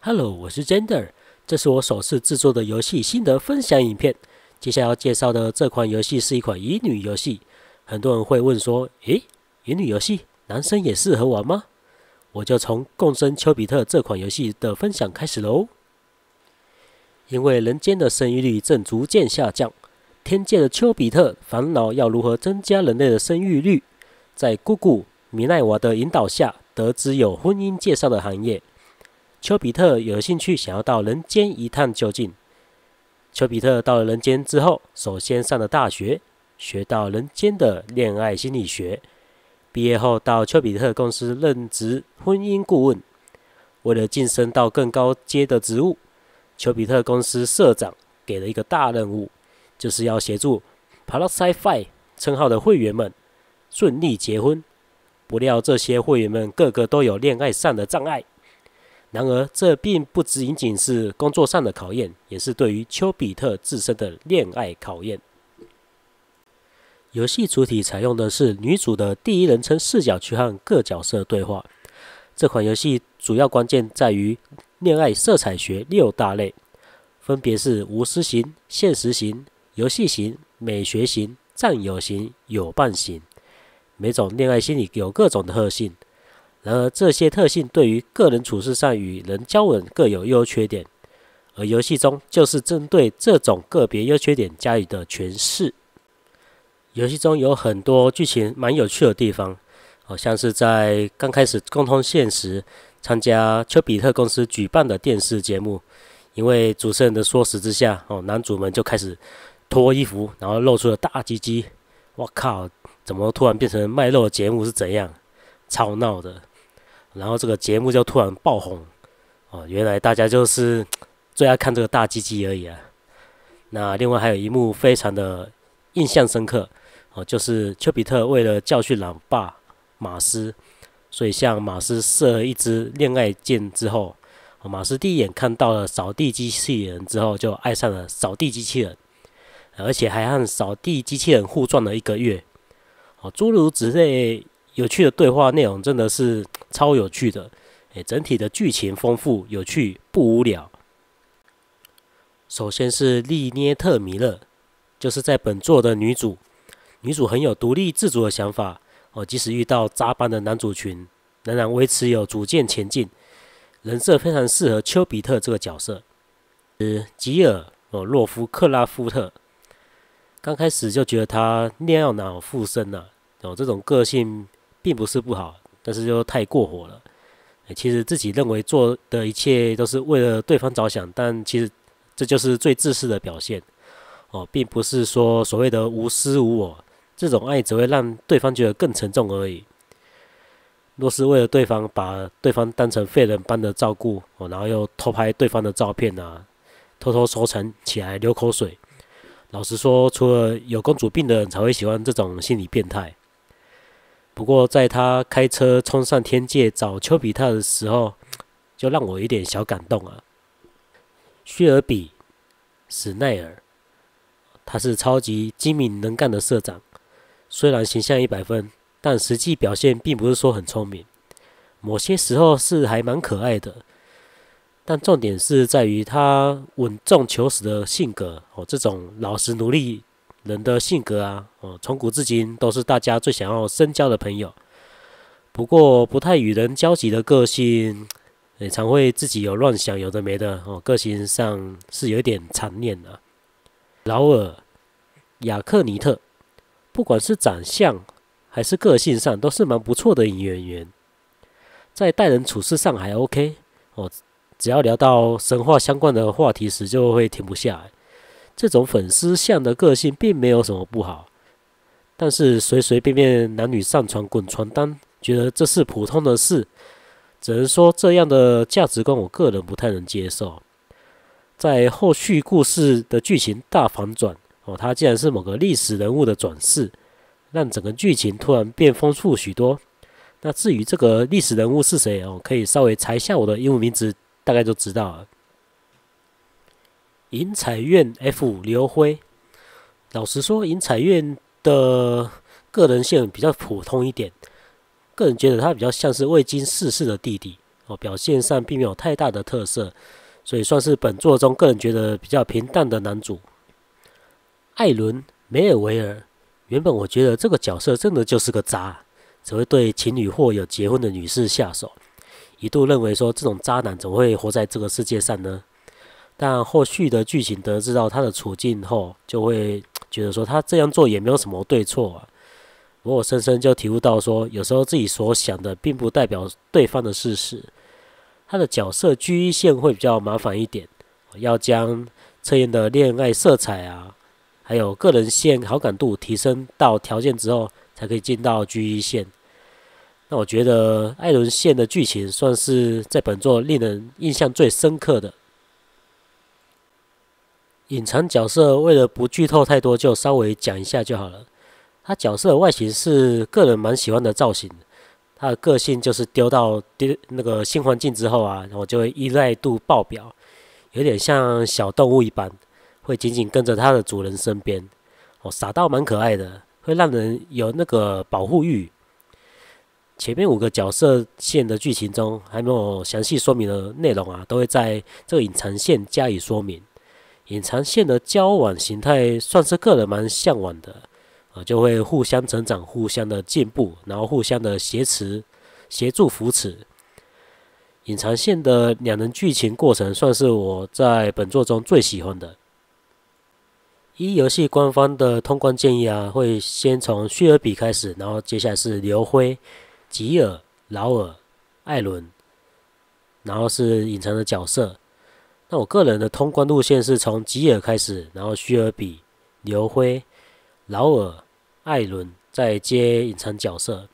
Hello，我是 Jender，这是我首次制作的游戏心得分享影片。接下来要介绍的这款游戏是一款乙女游戏，很多人会问说：“诶，乙女游戏，男生也适合玩吗？”我就从《共生丘比特》这款游戏的分享开始喽。因为人间的生育率正逐渐下降，天界的丘比特烦恼要如何增加人类的生育率。在姑姑米奈瓦的引导下，得知有婚姻介绍的行业。丘比特有兴趣，想要到人间一探究竟。丘比特到了人间之后，首先上了大学，学到人间的恋爱心理学。毕业后，到丘比特公司任职婚姻顾问。为了晋升到更高阶的职务，丘比特公司社长给了一个大任务，就是要协助 p a r a s i f i e 称号的会员们顺利结婚。不料，这些会员们个个都有恋爱上的障碍。然而，这并不只仅仅是工作上的考验，也是对于丘比特自身的恋爱考验。游戏主体采用的是女主的第一人称视角去和各角色对话。这款游戏主要关键在于恋爱色彩学六大类，分别是无私型、现实型、游戏型、美学型、占有型、友伴型。每种恋爱心理有各种的特性。然而，这些特性对于个人处事上与人交往各有优缺点，而游戏中就是针对这种个别优缺点加以的诠释。游戏中有很多剧情蛮有趣的地方，哦，像是在刚开始共通现实，参加丘比特公司举办的电视节目，因为主持人的唆使之下，哦，男主们就开始脱衣服，然后露出了大鸡鸡。我靠，怎么突然变成卖肉节目是怎样？超闹的。然后这个节目就突然爆红，哦，原来大家就是 最爱看这个大鸡鸡而已啊。那另外还有一幕非常的印象深刻，哦，就是丘比特为了教训老爸马斯，所以向马斯射了一支恋爱箭之后，马斯第一眼看到了扫地机器人之后就爱上了扫地机器人，而且还和扫地机器人互撞了一个月，哦，诸如此类。有趣的对话内容真的是超有趣的，哎，整体的剧情丰富、有趣，不无聊。首先是利涅特·米勒，就是在本作的女主，女主很有独立自主的想法哦，即使遇到渣班的男主群，仍然维持有逐渐前进。人设非常适合丘比特这个角色。是吉尔·哦，洛夫克拉夫特，刚开始就觉得他尿脑附身啊。哦，这种个性。并不是不好，但是就太过火了。其实自己认为做的一切都是为了对方着想，但其实这就是最自私的表现。哦，并不是说所谓的无私无我，这种爱只会让对方觉得更沉重而已。若是为了对方，把对方当成废人般的照顾，哦，然后又偷拍对方的照片啊，偷偷收藏起来流口水。老实说，除了有公主病的人才会喜欢这种心理变态。不过，在他开车冲上天界找丘比特的时候，就让我有点小感动啊。虚尔比，史奈尔，他是超级精明能干的社长，虽然形象一百分，但实际表现并不是说很聪明。某些时候是还蛮可爱的，但重点是在于他稳重求实的性格哦，这种老实努力。人的性格啊，哦，从古至今都是大家最想要深交的朋友。不过，不太与人交集的个性，也常会自己有乱想，有的没的哦。个性上是有点残念的。劳尔·雅克尼特，不管是长相还是个性上，都是蛮不错的演员。在待人处事上还 OK 哦，只要聊到神话相关的话题时，就会停不下来。这种粉丝向的个性并没有什么不好，但是随随便便男女上床滚床单，觉得这是普通的事，只能说这样的价值观我个人不太能接受。在后续故事的剧情大反转哦，他竟然是某个历史人物的转世，让整个剧情突然变丰富许多。那至于这个历史人物是谁哦，可以稍微猜一下我的英文名字，大概就知道了。银彩苑 F 刘辉，老实说，银彩苑的个人线比较普通一点，个人觉得他比较像是未经世事的弟弟哦，表现上并没有太大的特色，所以算是本作中个人觉得比较平淡的男主。艾伦梅尔维尔，原本我觉得这个角色真的就是个渣，只会对情侣或有结婚的女士下手，一度认为说这种渣男怎么会活在这个世界上呢？但后续的剧情得知到他的处境后，就会 觉得说他这样做也没有什么对错啊。我深深就体悟到说，有时候自己所想的并不代表对方的事实。他的角色居一线会比较麻烦一点，要将测验的恋爱色彩啊，还有个人线好感度提升到条件之后，才可以进到居一线。那我觉得艾伦线的剧情算是在本作令人印象最深刻的。隐藏角色为了不剧透太多，就稍微讲一下就好了。他角色的外形是个人蛮喜欢的造型，他的个性就是丢到丢那个新环境之后啊，我就会依赖度爆表，有点像小动物一般，会紧紧跟着他的主人身边。哦，傻到蛮可爱的，会让人有那个保护欲。前面五个角色线的剧情中还没有详细说明的内容啊，都会在这个隐藏线加以说明。隐藏线的交往形态算是个人蛮向往的，啊，就会互相成长、互相的进步，然后互相的挟持、协助、扶持。隐藏线的两人剧情过程算是我在本作中最喜欢的。依游戏官方的通关建议啊，会先从叙尔比开始，然后接下来是刘辉、吉尔、劳尔、艾伦，然后是隐藏的角色。那我个人的通关路线是从吉尔开始，然后虚尔比、刘灰、劳尔、艾伦，再接隐藏角色。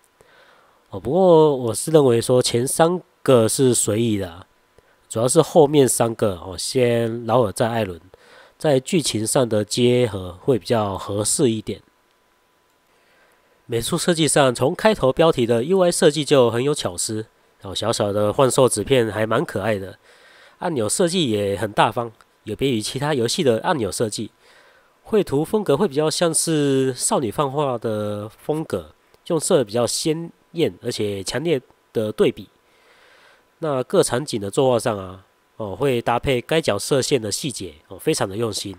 哦，不过我是认为说前三个是随意的，主要是后面三个哦，先劳尔再艾伦，在剧情上的结合会比较合适一点。美术设计上，从开头标题的 UI 设计就很有巧思，哦，小小的幻兽纸片还蛮可爱的。按钮设计也很大方，有别于其他游戏的按钮设计。绘图风格会比较像是少女漫画的风格，用色比较鲜艳，而且强烈的对比。那各场景的作画上啊，哦，会搭配该角色线的细节哦，非常的用心。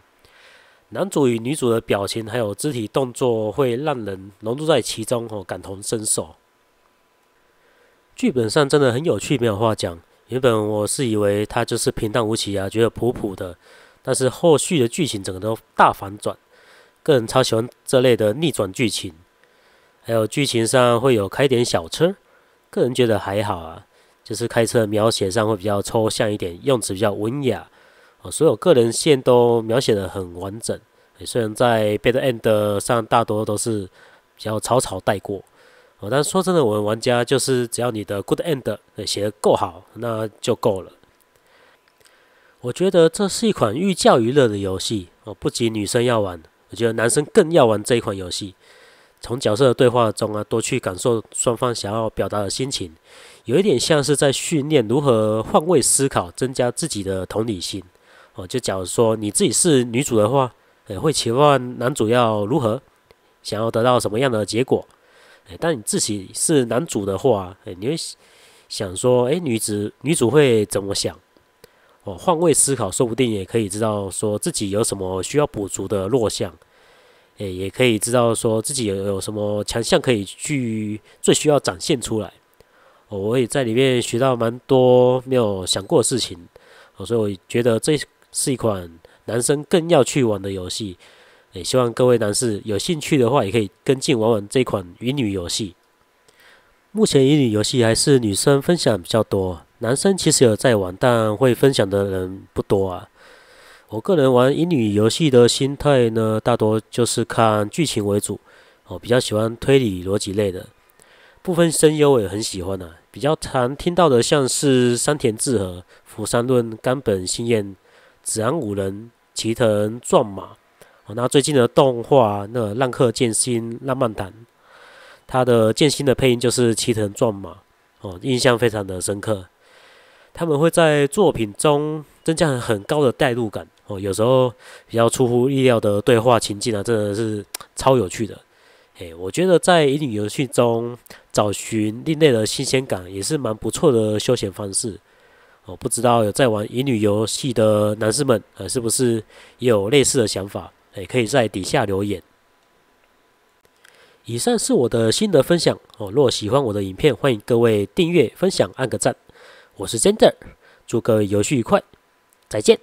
男主与女主的表情还有肢体动作会让人融入在其中哦，感同身受。剧本上真的很有趣，没有话讲。原本我是以为它就是平淡无奇啊，觉得普普的，但是后续的剧情整个都大反转，个人超喜欢这类的逆转剧情，还有剧情上会有开点小车，个人觉得还好啊，就是开车描写上会比较抽象一点，用词比较文雅，啊所有个人线都描写的很完整，虽然在 bad end 上大多都是比较草草带过。哦，但是说真的，我们玩家就是只要你的 Good End 写的够好，那就够了。我觉得这是一款寓教于乐的游戏哦，不仅女生要玩，我觉得男生更要玩这一款游戏。从角色的对话中啊，多去感受双方想要表达的心情，有一点像是在训练如何换位思考，增加自己的同理心。哦，就假如说你自己是女主的话，会期望男主要如何，想要得到什么样的结果？但你自己是男主的话，你会想说：哎，女子女主会怎么想？哦，换位思考，说不定也可以知道说自己有什么需要补足的弱项，诶，也可以知道说自己有有什么强项可以去最需要展现出来。哦，我也在里面学到蛮多没有想过的事情，哦，所以我觉得这是一款男生更要去玩的游戏。也希望各位男士有兴趣的话，也可以跟进玩玩这款乙女游戏。目前乙女游戏还是女生分享比较多，男生其实有在玩，但会分享的人不多啊。我个人玩乙女游戏的心态呢，大多就是看剧情为主我比较喜欢推理逻辑类的，部分声优我也很喜欢呐，比较常听到的像是山田智和、福山润、冈本信彦、子安五人、齐藤壮马。哦，那最近的动画《那浪客剑心》《浪漫谈》，他的剑心的配音就是齐藤壮马，哦，印象非常的深刻。他们会在作品中增加很高的代入感，哦，有时候比较出乎意料的对话情境啊，真的是超有趣的。诶，我觉得在乙女游戏中找寻另类的新鲜感，也是蛮不错的休闲方式。哦，不知道有在玩乙女游戏的男士们，呃，是不是也有类似的想法？也可以在底下留言。以上是我的心得分享哦。若喜欢我的影片，欢迎各位订阅、分享、按个赞。我是 Zender，祝各位游戏愉快，再见。